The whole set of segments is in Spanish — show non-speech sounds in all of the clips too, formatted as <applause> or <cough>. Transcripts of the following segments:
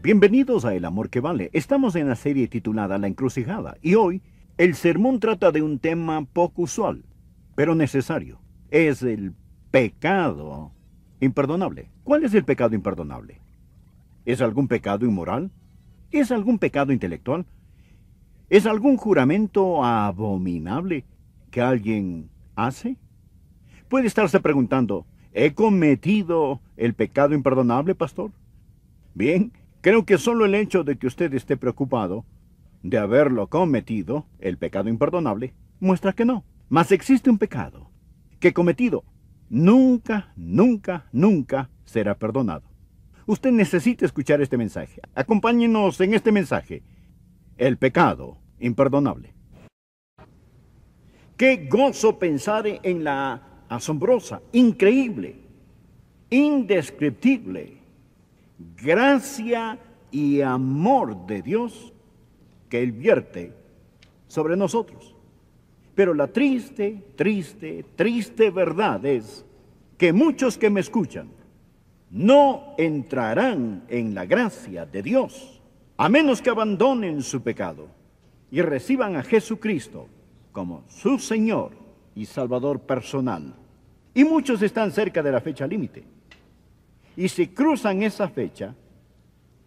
Bienvenidos a El Amor que Vale. Estamos en la serie titulada La Encrucijada y hoy el sermón trata de un tema poco usual, pero necesario. Es el pecado imperdonable. ¿Cuál es el pecado imperdonable? ¿Es algún pecado inmoral? ¿Es algún pecado intelectual? ¿Es algún juramento abominable que alguien hace? Puede estarse preguntando, ¿he cometido el pecado imperdonable, pastor? Bien, Creo que solo el hecho de que usted esté preocupado de haberlo cometido, el pecado imperdonable, muestra que no. Mas existe un pecado que cometido nunca, nunca, nunca será perdonado. Usted necesita escuchar este mensaje. Acompáñenos en este mensaje. El pecado imperdonable. Qué gozo pensar en la asombrosa, increíble, indescriptible gracia y amor de Dios que Él vierte sobre nosotros. Pero la triste, triste, triste verdad es que muchos que me escuchan no entrarán en la gracia de Dios a menos que abandonen su pecado y reciban a Jesucristo como su Señor y Salvador personal. Y muchos están cerca de la fecha límite y si cruzan esa fecha,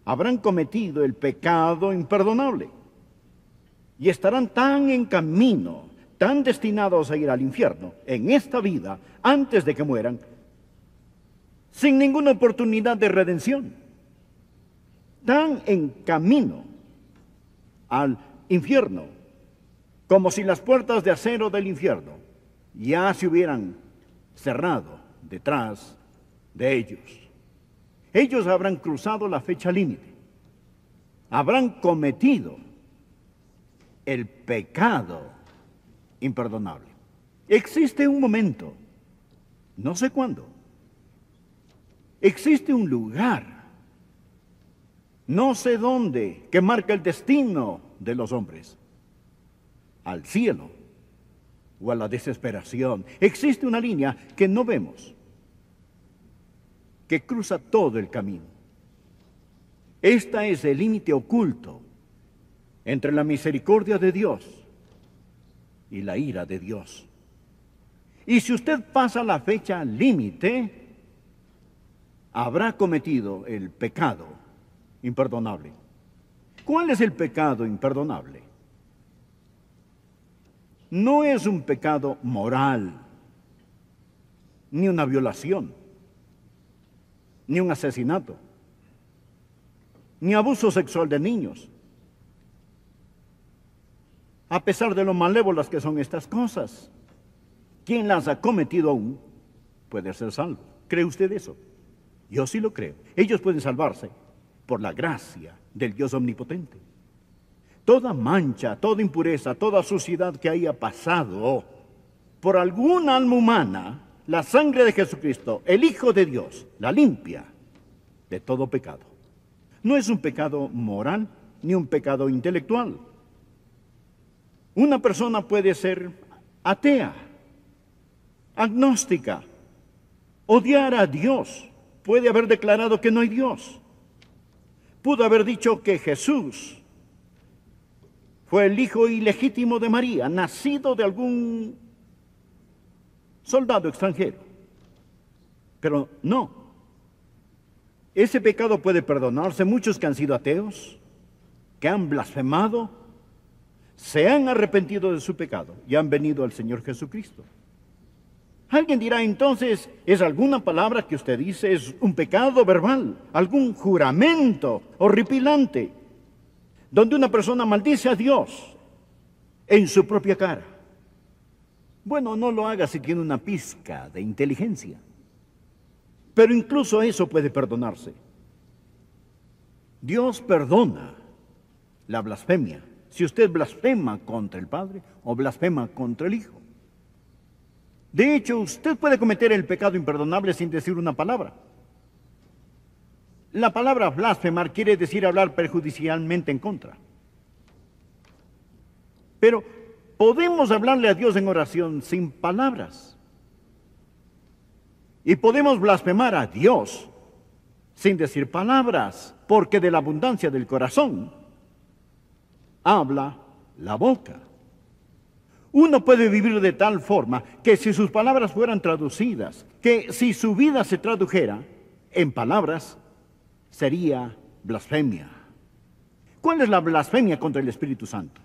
habrán cometido el pecado imperdonable y estarán tan en camino, tan destinados a ir al infierno en esta vida antes de que mueran, sin ninguna oportunidad de redención, tan en camino al infierno, como si las puertas de acero del infierno ya se hubieran cerrado detrás de ellos ellos habrán cruzado la fecha límite, habrán cometido el pecado imperdonable. Existe un momento, no sé cuándo, existe un lugar, no sé dónde, que marca el destino de los hombres, al cielo o a la desesperación. Existe una línea que no vemos que cruza todo el camino. Esta es el límite oculto entre la misericordia de Dios y la ira de Dios. Y si usted pasa la fecha límite, habrá cometido el pecado imperdonable. ¿Cuál es el pecado imperdonable? No es un pecado moral, ni una violación ni un asesinato, ni abuso sexual de niños. A pesar de lo malévolas que son estas cosas, quien las ha cometido aún puede ser salvo. ¿Cree usted eso? Yo sí lo creo. Ellos pueden salvarse por la gracia del Dios omnipotente. Toda mancha, toda impureza, toda suciedad que haya pasado por alguna alma humana la sangre de Jesucristo, el Hijo de Dios, la limpia de todo pecado. No es un pecado moral ni un pecado intelectual. Una persona puede ser atea, agnóstica, odiar a Dios, puede haber declarado que no hay Dios. Pudo haber dicho que Jesús fue el hijo ilegítimo de María, nacido de algún soldado extranjero. Pero no. Ese pecado puede perdonarse. Muchos que han sido ateos, que han blasfemado, se han arrepentido de su pecado y han venido al Señor Jesucristo. Alguien dirá entonces, ¿es alguna palabra que usted dice, es un pecado verbal, algún juramento horripilante, donde una persona maldice a Dios en su propia cara? Bueno, no lo haga si tiene una pizca de inteligencia. Pero incluso eso puede perdonarse. Dios perdona la blasfemia. Si usted blasfema contra el Padre o blasfema contra el Hijo. De hecho, usted puede cometer el pecado imperdonable sin decir una palabra. La palabra blasfemar quiere decir hablar perjudicialmente en contra. Pero podemos hablarle a Dios en oración sin palabras. Y podemos blasfemar a Dios sin decir palabras, porque de la abundancia del corazón habla la boca. Uno puede vivir de tal forma que si sus palabras fueran traducidas, que si su vida se tradujera en palabras, sería blasfemia. ¿Cuál es la blasfemia contra el Espíritu Santo?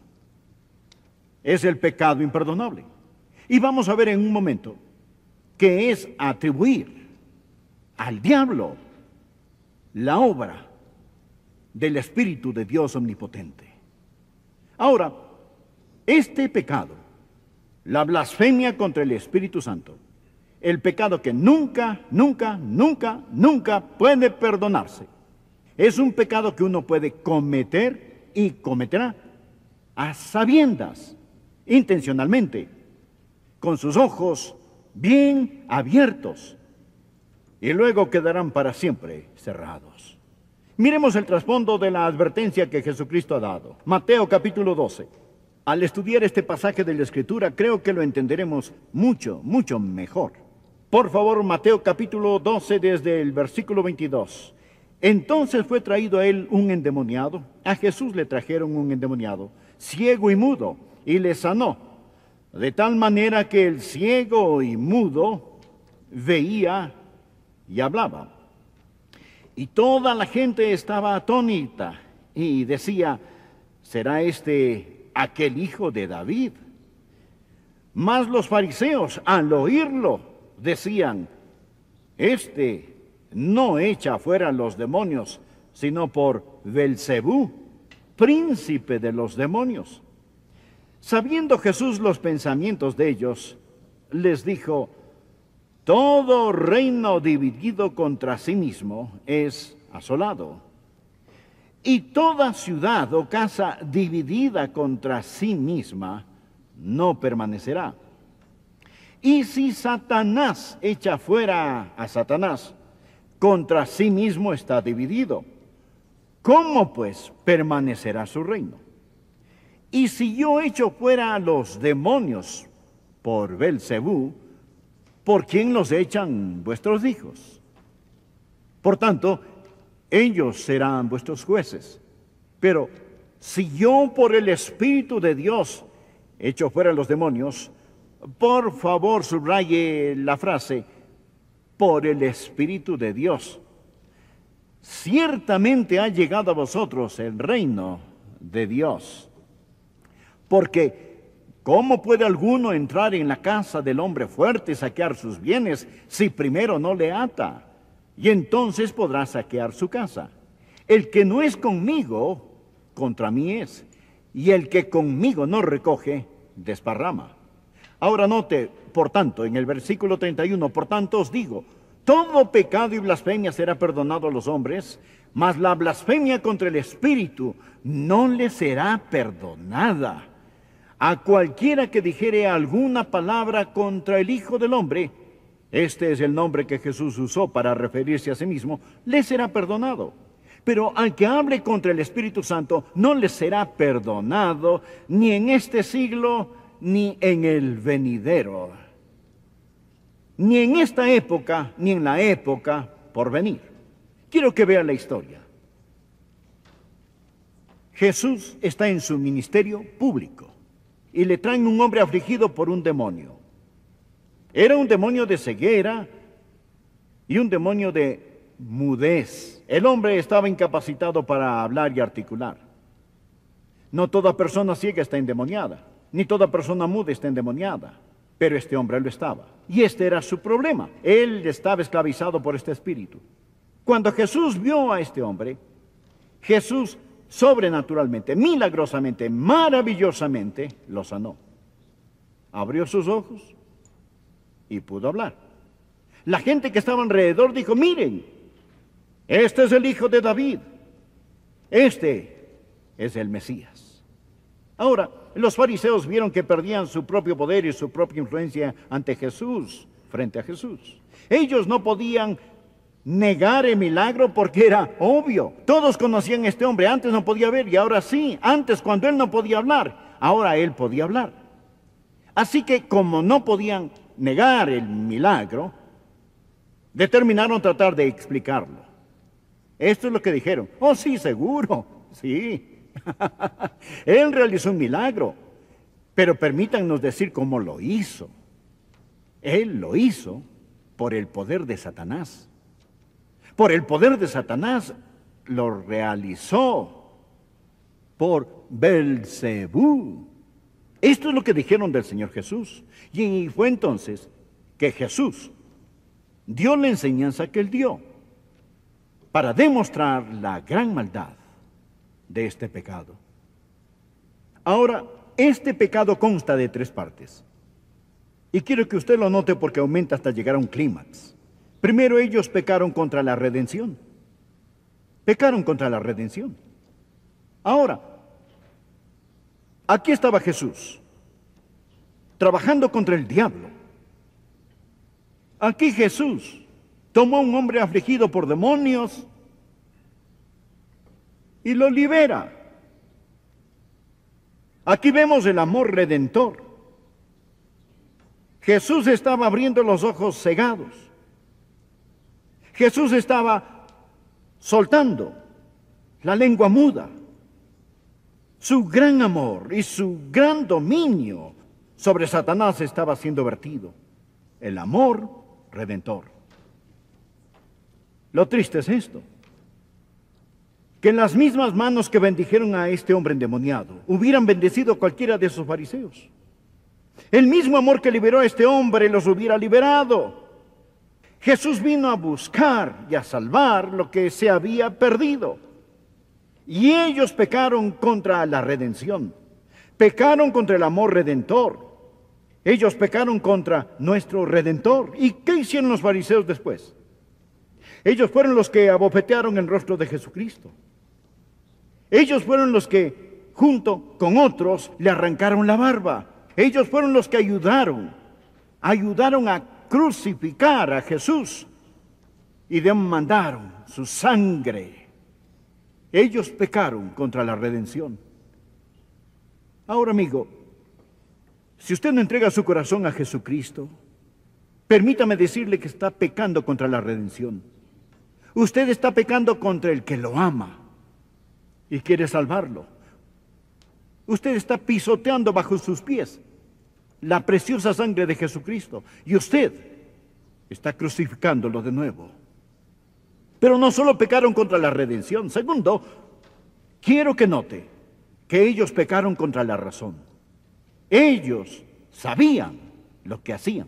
es el pecado imperdonable. Y vamos a ver en un momento que es atribuir al diablo la obra del Espíritu de Dios omnipotente. Ahora, este pecado, la blasfemia contra el Espíritu Santo, el pecado que nunca, nunca, nunca, nunca puede perdonarse, es un pecado que uno puede cometer y cometerá a sabiendas intencionalmente, con sus ojos bien abiertos, y luego quedarán para siempre cerrados. Miremos el trasfondo de la advertencia que Jesucristo ha dado. Mateo capítulo 12. Al estudiar este pasaje de la Escritura, creo que lo entenderemos mucho, mucho mejor. Por favor, Mateo capítulo 12 desde el versículo 22. Entonces fue traído a él un endemoniado, a Jesús le trajeron un endemoniado ciego y mudo, y le sanó, de tal manera que el ciego y mudo veía y hablaba. Y toda la gente estaba atónita y decía, ¿será este aquel hijo de David? Mas los fariseos al oírlo decían, este no echa fuera los demonios, sino por Belzebú, príncipe de los demonios. Sabiendo Jesús los pensamientos de ellos, les dijo, todo reino dividido contra sí mismo es asolado. Y toda ciudad o casa dividida contra sí misma no permanecerá. Y si Satanás echa fuera a Satanás, contra sí mismo está dividido ¿Cómo pues permanecerá su reino? Y si yo echo fuera a los demonios por Belcebú, ¿por quién los echan vuestros hijos? Por tanto, ellos serán vuestros jueces. Pero si yo por el Espíritu de Dios echo fuera a los demonios, por favor subraye la frase, por el Espíritu de Dios ciertamente ha llegado a vosotros el reino de Dios. Porque, ¿cómo puede alguno entrar en la casa del hombre fuerte y saquear sus bienes si primero no le ata? Y entonces podrá saquear su casa. El que no es conmigo, contra mí es. Y el que conmigo no recoge, desparrama. Ahora note, por tanto, en el versículo 31, por tanto os digo, todo pecado y blasfemia será perdonado a los hombres, mas la blasfemia contra el Espíritu no le será perdonada. A cualquiera que dijere alguna palabra contra el Hijo del Hombre, este es el nombre que Jesús usó para referirse a sí mismo, le será perdonado. Pero al que hable contra el Espíritu Santo no le será perdonado ni en este siglo ni en el venidero ni en esta época ni en la época por venir. Quiero que vean la historia. Jesús está en su ministerio público y le traen un hombre afligido por un demonio. Era un demonio de ceguera y un demonio de mudez. El hombre estaba incapacitado para hablar y articular. No toda persona ciega está endemoniada, ni toda persona muda está endemoniada. Pero este hombre lo estaba. Y este era su problema. Él estaba esclavizado por este espíritu. Cuando Jesús vio a este hombre, Jesús sobrenaturalmente, milagrosamente, maravillosamente lo sanó. Abrió sus ojos y pudo hablar. La gente que estaba alrededor dijo, miren, este es el hijo de David, este es el Mesías. Ahora, los fariseos vieron que perdían su propio poder y su propia influencia ante Jesús, frente a Jesús. Ellos no podían negar el milagro porque era obvio. Todos conocían a este hombre, antes no podía ver y ahora sí, antes cuando él no podía hablar, ahora él podía hablar. Así que como no podían negar el milagro, determinaron tratar de explicarlo. Esto es lo que dijeron. Oh, sí, seguro, sí. <laughs> Él realizó un milagro, pero permítanos decir cómo lo hizo. Él lo hizo por el poder de Satanás. Por el poder de Satanás lo realizó por Belcebú. Esto es lo que dijeron del Señor Jesús. Y fue entonces que Jesús dio la enseñanza que él dio para demostrar la gran maldad de este pecado. Ahora, este pecado consta de tres partes. Y quiero que usted lo note porque aumenta hasta llegar a un clímax. Primero ellos pecaron contra la redención. Pecaron contra la redención. Ahora, aquí estaba Jesús, trabajando contra el diablo. Aquí Jesús tomó a un hombre afligido por demonios, y lo libera. Aquí vemos el amor redentor. Jesús estaba abriendo los ojos cegados. Jesús estaba soltando la lengua muda. Su gran amor y su gran dominio sobre Satanás estaba siendo vertido. El amor redentor. Lo triste es esto que en las mismas manos que bendijeron a este hombre endemoniado hubieran bendecido cualquiera de esos fariseos. El mismo amor que liberó a este hombre los hubiera liberado. Jesús vino a buscar y a salvar lo que se había perdido. Y ellos pecaron contra la redención, pecaron contra el amor redentor, ellos pecaron contra nuestro redentor. ¿Y qué hicieron los fariseos después? Ellos fueron los que abofetearon el rostro de Jesucristo. Ellos fueron los que, junto con otros, le arrancaron la barba. Ellos fueron los que ayudaron, ayudaron a crucificar a Jesús y demandaron su sangre. Ellos pecaron contra la redención. Ahora, amigo, si usted no entrega su corazón a Jesucristo, permítame decirle que está pecando contra la redención. Usted está pecando contra el que lo ama y quiere salvarlo. Usted está pisoteando bajo sus pies la preciosa sangre de Jesucristo y usted está crucificándolo de nuevo. Pero no solo pecaron contra la redención, segundo, quiero que note que ellos pecaron contra la razón. Ellos sabían lo que hacían.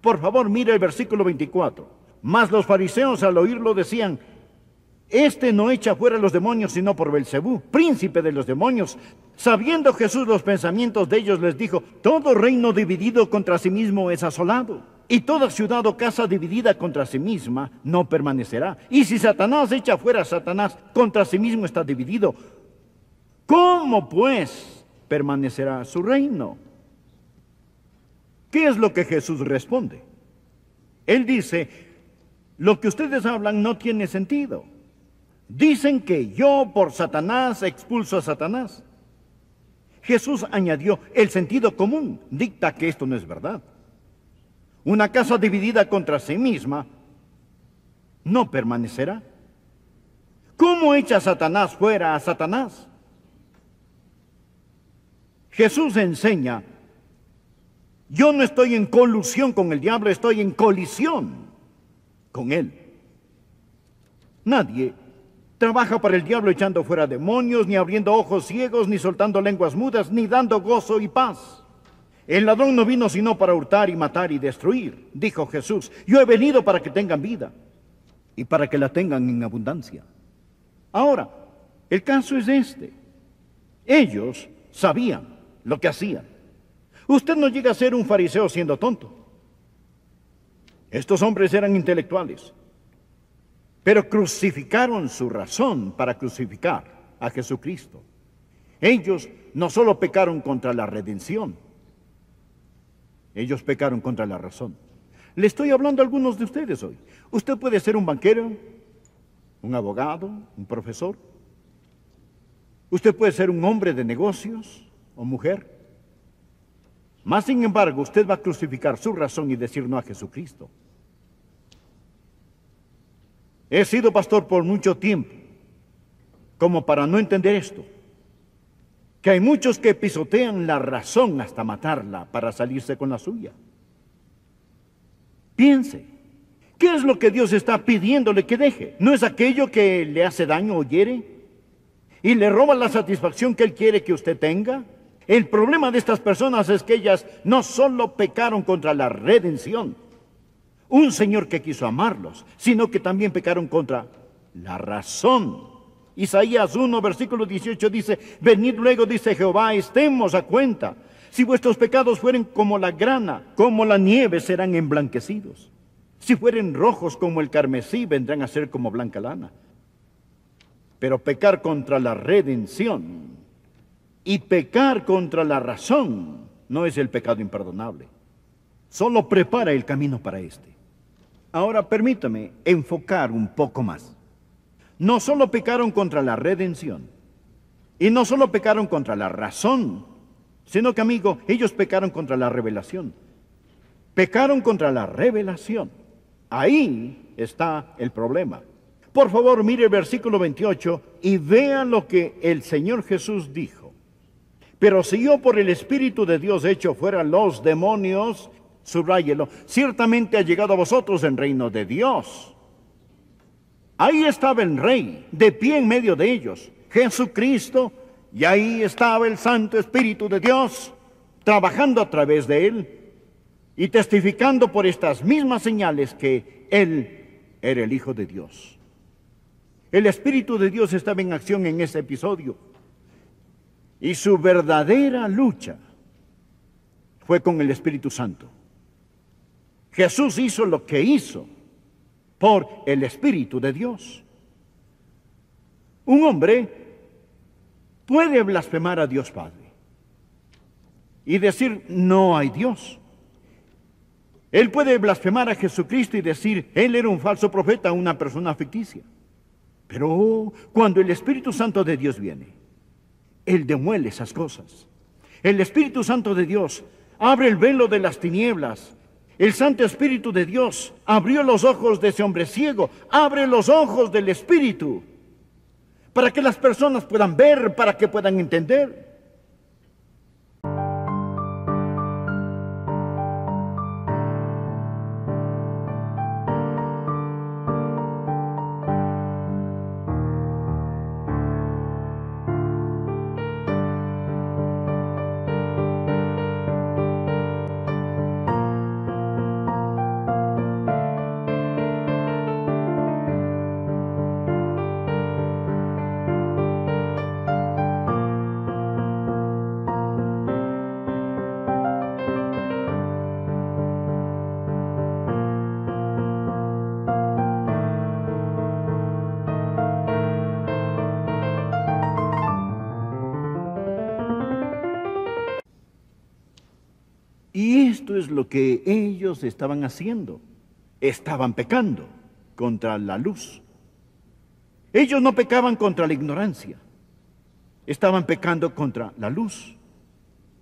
Por favor, mire el versículo 24. Mas los fariseos al oírlo decían, este no echa fuera a los demonios sino por Belcebú, príncipe de los demonios. Sabiendo Jesús los pensamientos de ellos, les dijo: Todo reino dividido contra sí mismo es asolado, y toda ciudad o casa dividida contra sí misma no permanecerá. Y si Satanás echa fuera a Satanás, contra sí mismo está dividido. ¿Cómo pues permanecerá su reino? ¿Qué es lo que Jesús responde? Él dice: Lo que ustedes hablan no tiene sentido. Dicen que yo por Satanás expulso a Satanás. Jesús añadió, el sentido común dicta que esto no es verdad. Una casa dividida contra sí misma no permanecerá. ¿Cómo echa Satanás fuera a Satanás? Jesús enseña, yo no estoy en colusión con el diablo, estoy en colisión con él. Nadie Trabaja para el diablo echando fuera demonios, ni abriendo ojos ciegos, ni soltando lenguas mudas, ni dando gozo y paz. El ladrón no vino sino para hurtar y matar y destruir, dijo Jesús. Yo he venido para que tengan vida y para que la tengan en abundancia. Ahora, el caso es este. Ellos sabían lo que hacían. Usted no llega a ser un fariseo siendo tonto. Estos hombres eran intelectuales pero crucificaron su razón para crucificar a Jesucristo. Ellos no solo pecaron contra la redención, ellos pecaron contra la razón. Le estoy hablando a algunos de ustedes hoy. Usted puede ser un banquero, un abogado, un profesor. Usted puede ser un hombre de negocios o mujer. Más sin embargo, usted va a crucificar su razón y decir no a Jesucristo. He sido pastor por mucho tiempo, como para no entender esto, que hay muchos que pisotean la razón hasta matarla para salirse con la suya. Piense, ¿qué es lo que Dios está pidiéndole que deje? ¿No es aquello que le hace daño o hiere? ¿Y le roba la satisfacción que Él quiere que usted tenga? El problema de estas personas es que ellas no solo pecaron contra la redención, un Señor que quiso amarlos, sino que también pecaron contra la razón. Isaías 1, versículo 18 dice, venid luego, dice Jehová, estemos a cuenta. Si vuestros pecados fueren como la grana, como la nieve, serán emblanquecidos. Si fueren rojos como el carmesí, vendrán a ser como blanca lana. Pero pecar contra la redención y pecar contra la razón no es el pecado imperdonable. Solo prepara el camino para este. Ahora permítame enfocar un poco más. No solo pecaron contra la redención, y no solo pecaron contra la razón, sino que, amigo, ellos pecaron contra la revelación. Pecaron contra la revelación. Ahí está el problema. Por favor, mire el versículo 28 y vea lo que el Señor Jesús dijo. Pero si yo por el Espíritu de Dios hecho fuera los demonios, Subrayelo. Ciertamente ha llegado a vosotros en reino de Dios. Ahí estaba el rey, de pie en medio de ellos, Jesucristo, y ahí estaba el Santo Espíritu de Dios, trabajando a través de él y testificando por estas mismas señales que él era el Hijo de Dios. El Espíritu de Dios estaba en acción en ese episodio y su verdadera lucha fue con el Espíritu Santo. Jesús hizo lo que hizo por el Espíritu de Dios. Un hombre puede blasfemar a Dios Padre y decir, no hay Dios. Él puede blasfemar a Jesucristo y decir, él era un falso profeta, una persona ficticia. Pero cuando el Espíritu Santo de Dios viene, Él demuele esas cosas. El Espíritu Santo de Dios abre el velo de las tinieblas el Santo Espíritu de Dios abrió los ojos de ese hombre ciego, abre los ojos del Espíritu, para que las personas puedan ver, para que puedan entender. es lo que ellos estaban haciendo. Estaban pecando contra la luz. Ellos no pecaban contra la ignorancia. Estaban pecando contra la luz.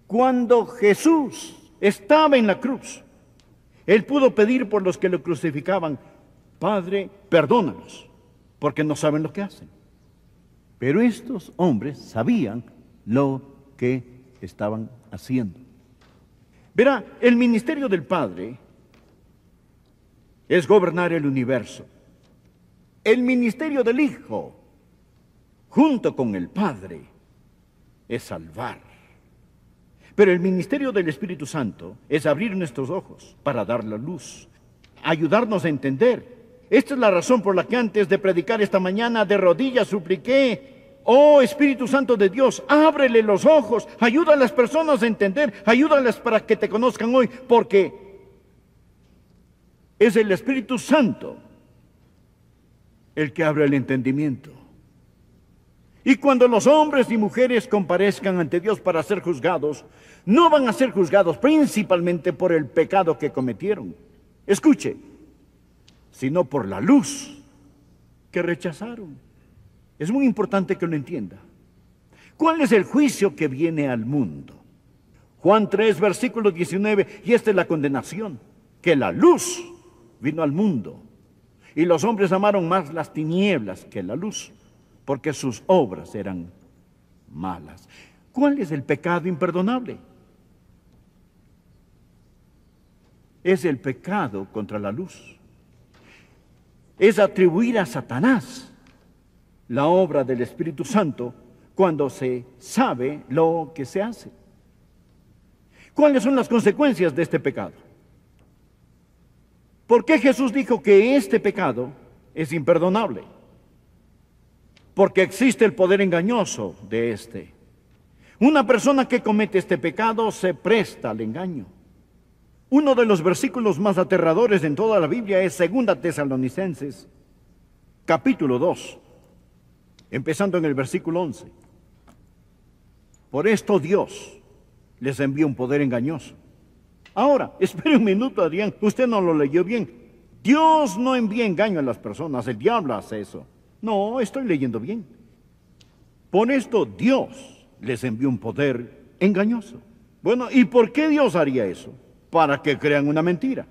Cuando Jesús estaba en la cruz, Él pudo pedir por los que lo crucificaban, Padre, perdónalos, porque no saben lo que hacen. Pero estos hombres sabían lo que estaban haciendo. Verá, el ministerio del Padre es gobernar el universo. El ministerio del Hijo, junto con el Padre, es salvar. Pero el ministerio del Espíritu Santo es abrir nuestros ojos para dar la luz, ayudarnos a entender. Esta es la razón por la que antes de predicar esta mañana de rodillas supliqué Oh Espíritu Santo de Dios, ábrele los ojos, ayuda a las personas a entender, ayúdalas para que te conozcan hoy, porque es el Espíritu Santo el que abre el entendimiento. Y cuando los hombres y mujeres comparezcan ante Dios para ser juzgados, no van a ser juzgados principalmente por el pecado que cometieron. Escuche, sino por la luz que rechazaron. Es muy importante que lo entienda. ¿Cuál es el juicio que viene al mundo? Juan 3, versículo 19, y esta es la condenación, que la luz vino al mundo, y los hombres amaron más las tinieblas que la luz, porque sus obras eran malas. ¿Cuál es el pecado imperdonable? Es el pecado contra la luz. Es atribuir a Satanás la obra del Espíritu Santo cuando se sabe lo que se hace. ¿Cuáles son las consecuencias de este pecado? ¿Por qué Jesús dijo que este pecado es imperdonable? Porque existe el poder engañoso de este. Una persona que comete este pecado se presta al engaño. Uno de los versículos más aterradores en toda la Biblia es 2 Tesalonicenses, capítulo 2, empezando en el versículo 11. Por esto Dios les envía un poder engañoso. Ahora, <laughs> espere un minuto, Adrián, usted no lo leyó bien. Dios no envía engaño a las personas, el diablo hace eso. No, estoy leyendo bien. Por esto Dios les envió un poder engañoso. Bueno, ¿y por qué Dios haría eso? Para que crean una mentira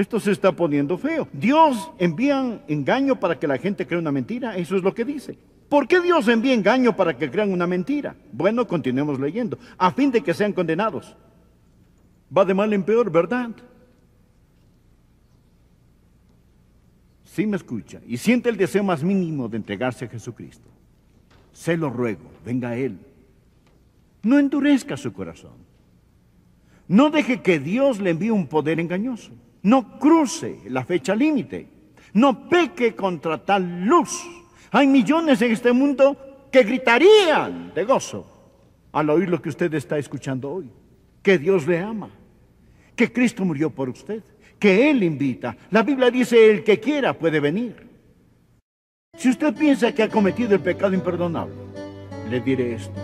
esto se está poniendo feo. Dios envía engaño para que la gente crea una mentira, eso es lo que dice. ¿Por qué Dios envía engaño para que crean una mentira? Bueno, continuemos leyendo, a fin de que sean condenados. Va de mal en peor, ¿verdad? Si me escucha y siente el deseo más mínimo de entregarse a Jesucristo, se lo ruego, venga a Él. No endurezca su corazón. No deje que Dios le envíe un poder engañoso no cruce la fecha límite, no peque contra tal luz. Hay millones en este mundo que gritarían de gozo al oír lo que usted está escuchando hoy, que Dios le ama, que Cristo murió por usted, que Él invita. La Biblia dice, el que quiera puede venir. Si usted piensa que ha cometido el pecado imperdonable, le diré esto.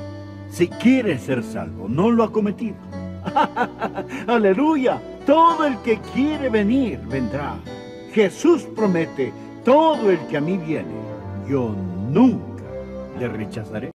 Si quiere ser salvo, no lo ha cometido <laughs> Aleluya. Todo el que quiere venir, vendrá. Jesús promete, todo el que a mí viene, yo nunca le rechazaré.